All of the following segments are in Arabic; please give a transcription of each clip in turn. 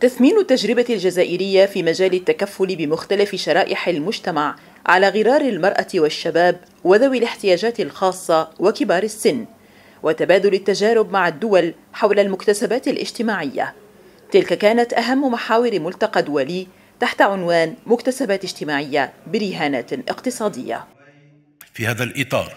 تثمين التجربة الجزائرية في مجال التكفل بمختلف شرائح المجتمع على غرار المرأة والشباب وذوي الاحتياجات الخاصة وكبار السن وتبادل التجارب مع الدول حول المكتسبات الاجتماعية تلك كانت أهم محاور ملتقى دولي تحت عنوان مكتسبات اجتماعية برهانات اقتصادية في هذا الإطار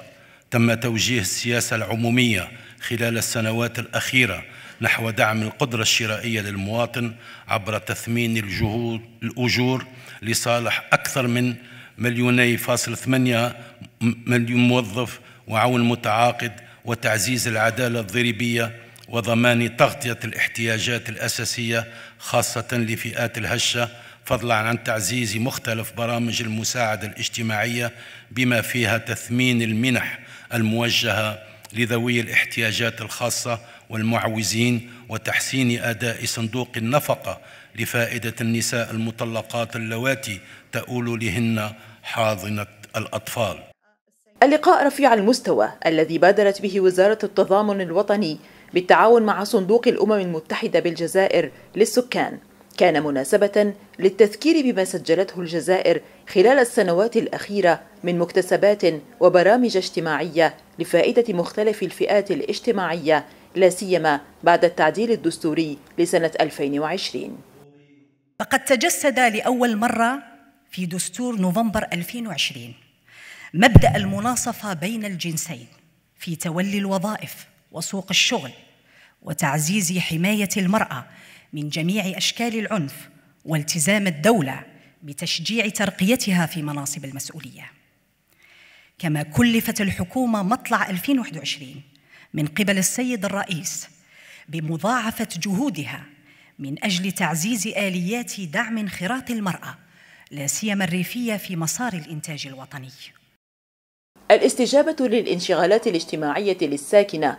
تم توجيه السياسة العمومية خلال السنوات الأخيرة نحو دعم القدرة الشرائية للمواطن عبر تثمين الجهود الأجور لصالح أكثر من مليوني فاصل ثمانية مليون موظف وعون متعاقد وتعزيز العدالة الضريبية وضمان تغطية الاحتياجات الأساسية خاصة لفئات الهشة فضلا عن تعزيز مختلف برامج المساعدة الاجتماعية بما فيها تثمين المنح الموجهة لذوي الاحتياجات الخاصة والمعوزين وتحسين أداء صندوق النفقة لفائدة النساء المطلقات اللواتي تؤول لهن حاضنة الأطفال اللقاء رفيع المستوى الذي بادرت به وزارة التضامن الوطني بالتعاون مع صندوق الأمم المتحدة بالجزائر للسكان كان مناسبة للتذكير بما سجلته الجزائر خلال السنوات الأخيرة من مكتسبات وبرامج اجتماعية لفائدة مختلف الفئات الاجتماعية لا سيما بعد التعديل الدستوري لسنة 2020 فقد تجسد لأول مرة في دستور نوفمبر 2020 مبدأ المناصفة بين الجنسين في تولي الوظائف وسوق الشغل وتعزيز حماية المرأة من جميع أشكال العنف والتزام الدولة بتشجيع ترقيتها في مناصب المسؤولية كما كلفت الحكومة مطلع 2021 من قبل السيد الرئيس بمضاعفه جهودها من اجل تعزيز اليات دعم انخراط المراه لا سيما الريفيه في مسار الانتاج الوطني. الاستجابه للانشغالات الاجتماعيه للساكنه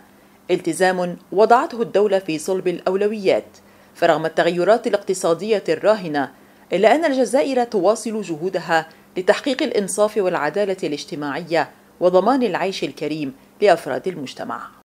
التزام وضعته الدوله في صلب الاولويات فرغم التغيرات الاقتصاديه الراهنه الا ان الجزائر تواصل جهودها لتحقيق الانصاف والعداله الاجتماعيه وضمان العيش الكريم لافراد المجتمع.